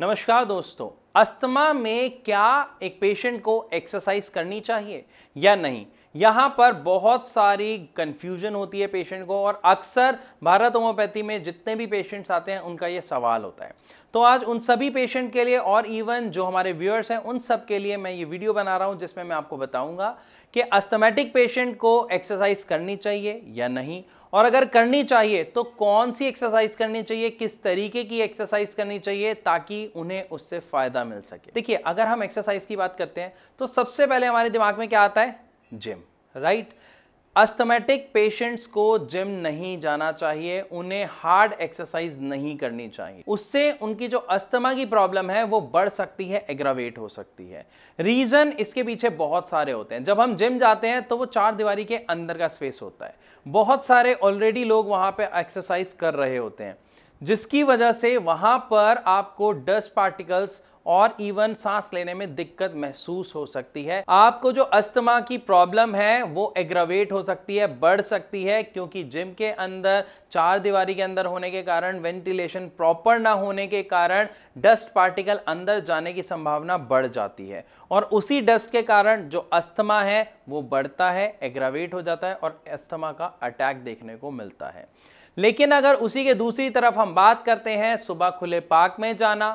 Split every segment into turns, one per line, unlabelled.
नमस्कार दोस्तों अस्थमा में क्या एक पेशेंट को एक्सरसाइज करनी चाहिए या नहीं यहाँ पर बहुत सारी कंफ्यूजन होती है पेशेंट को और अक्सर भारत होम्योपैथी में जितने भी पेशेंट्स आते हैं उनका ये सवाल होता है तो आज उन सभी पेशेंट के लिए और इवन जो हमारे व्यूअर्स हैं उन सब के लिए मैं ये वीडियो बना रहा हूँ जिसमें मैं आपको बताऊँगा कि अस्थमेटिक पेशेंट को एक्सरसाइज करनी चाहिए या नहीं और अगर करनी चाहिए तो कौन सी एक्सरसाइज करनी चाहिए किस तरीके की एक्सरसाइज करनी चाहिए ताकि उन्हें उससे फ़ायदा मिल सके देखिए अगर हम एक्सरसाइज की बात करते हैं तो सबसे पहले हमारे दिमाग में क्या आता है gym right right? Asthmatic patients को जिम नहीं जाना चाहिए उन्हें हार्ड एक्सरसाइज नहीं करनी चाहिए उससे उनकी जो अस्थमा की प्रॉब्लम है वो बढ़ सकती है एग्रावेट हो सकती है रीज़न इसके पीछे बहुत सारे होते हैं जब हम जिम जाते हैं तो वो चार दीवारी के अंदर का स्पेस होता है बहुत सारे ऑलरेडी लोग वहाँ पर एक्सरसाइज कर रहे होते हैं जिसकी वजह से वहां पर आपको डस्ट पार्टिकल्स और इवन सांस लेने में दिक्कत महसूस हो सकती है आपको जो अस्थमा की प्रॉब्लम है वो एग्रावेट हो सकती है बढ़ सकती है क्योंकि जिम के अंदर चार दीवारी के अंदर होने के कारण वेंटिलेशन प्रॉपर ना होने के कारण डस्ट पार्टिकल अंदर जाने की संभावना बढ़ जाती है और उसी डस्ट के कारण जो अस्थमा है वो बढ़ता है एग्रावेट हो जाता है और अस्थमा का अटैक देखने को मिलता है लेकिन अगर उसी के दूसरी तरफ हम बात करते हैं सुबह खुले पार्क में जाना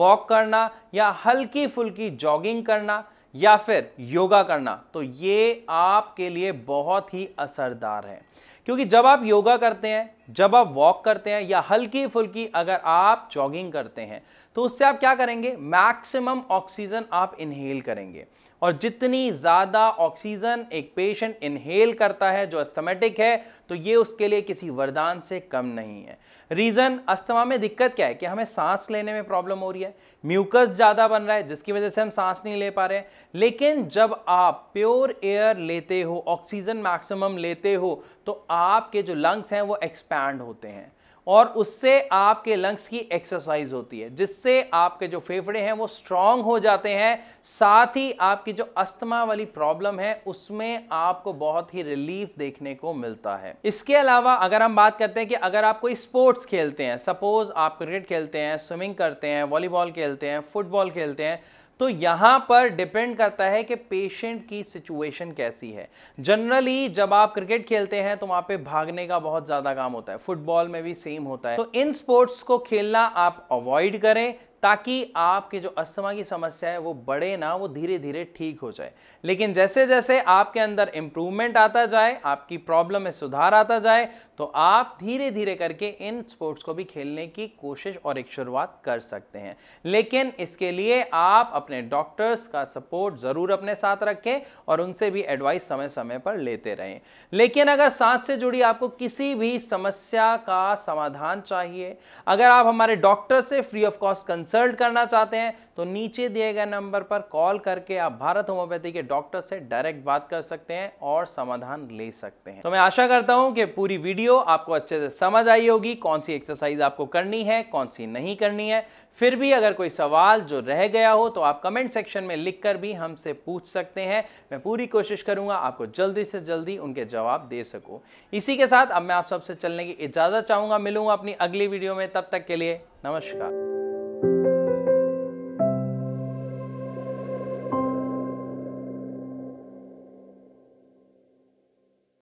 वॉक करना या हल्की फुल्की जॉगिंग करना या फिर योगा करना तो ये आपके लिए बहुत ही असरदार है क्योंकि जब आप योगा करते हैं जब आप वॉक करते हैं या हल्की फुल्की अगर आप जॉगिंग करते हैं तो उससे आप क्या करेंगे मैक्सिमम ऑक्सीजन आप इनहेल करेंगे और जितनी ज़्यादा ऑक्सीजन एक पेशेंट इनहेल करता है जो अस्थमेटिक है तो ये उसके लिए किसी वरदान से कम नहीं है रीज़न अस्थमा में दिक्कत क्या है कि हमें सांस लेने में प्रॉब्लम हो रही है म्यूकस ज़्यादा बन रहा है जिसकी वजह से हम सांस नहीं ले पा रहे लेकिन जब आप प्योर एयर लेते हो ऑक्सीजन मैक्सिमम लेते हो तो आपके जो लंग्स हैं वो एक्सपैंड होते हैं और उससे आपके लंग्स की एक्सरसाइज होती है जिससे आपके जो फेफड़े हैं वो स्ट्रांग हो जाते हैं साथ ही आपकी जो अस्थमा वाली प्रॉब्लम है उसमें आपको बहुत ही रिलीफ देखने को मिलता है इसके अलावा अगर हम बात करते हैं कि अगर आप कोई स्पोर्ट्स खेलते हैं सपोज आप क्रिकेट खेलते हैं स्विमिंग करते हैं वॉलीबॉल खेलते हैं फुटबॉल खेलते हैं तो यहाँ पर डिपेंड करता है कि पेशेंट की सिचुएशन कैसी है जनरली जब आप क्रिकेट खेलते हैं तो वहाँ पे भागने का बहुत ज़्यादा काम होता है फुटबॉल में भी सेम होता है तो इन स्पोर्ट्स को खेलना आप अवॉइड करें ताकि आपकी जो अस्थमा की समस्या है वो बढ़े ना वो धीरे धीरे ठीक हो जाए लेकिन जैसे जैसे आपके अंदर इम्प्रूवमेंट आता जाए आपकी प्रॉब्लम में सुधार आता जाए तो आप धीरे धीरे करके इन स्पोर्ट्स को भी खेलने की कोशिश और एक शुरुआत कर सकते हैं लेकिन इसके लिए आप अपने डॉक्टर्स का सपोर्ट ज़रूर अपने साथ रखें और उनसे भी एडवाइस समय समय पर लेते रहें लेकिन अगर सांस से जुड़ी आपको किसी भी समस्या का समाधान चाहिए अगर आप हमारे डॉक्टर से फ्री ऑफ कॉस्ट कंस कंसल्ट करना चाहते हैं तो नीचे दिए गए नंबर पर कॉल करके आप भारत होम्योपैथी के डॉक्टर से डायरेक्ट बात कर सकते हैं और समाधान ले सकते हैं तो मैं आशा करता हूं कि पूरी वीडियो आपको अच्छे से समझ आई होगी कौन सी एक्सरसाइज आपको करनी है कौन सी नहीं करनी है फिर भी अगर कोई सवाल जो रह गया हो तो आप कमेंट सेक्शन में लिख भी हमसे पूछ सकते हैं मैं पूरी कोशिश करूंगा आपको जल्दी से जल्दी उनके जवाब दे सकूँ इसी के साथ अब मैं आप सबसे चलने की इजाज़त चाहूंगा मिलूंगा अपनी अगली वीडियो में तब तक के लिए नमस्कार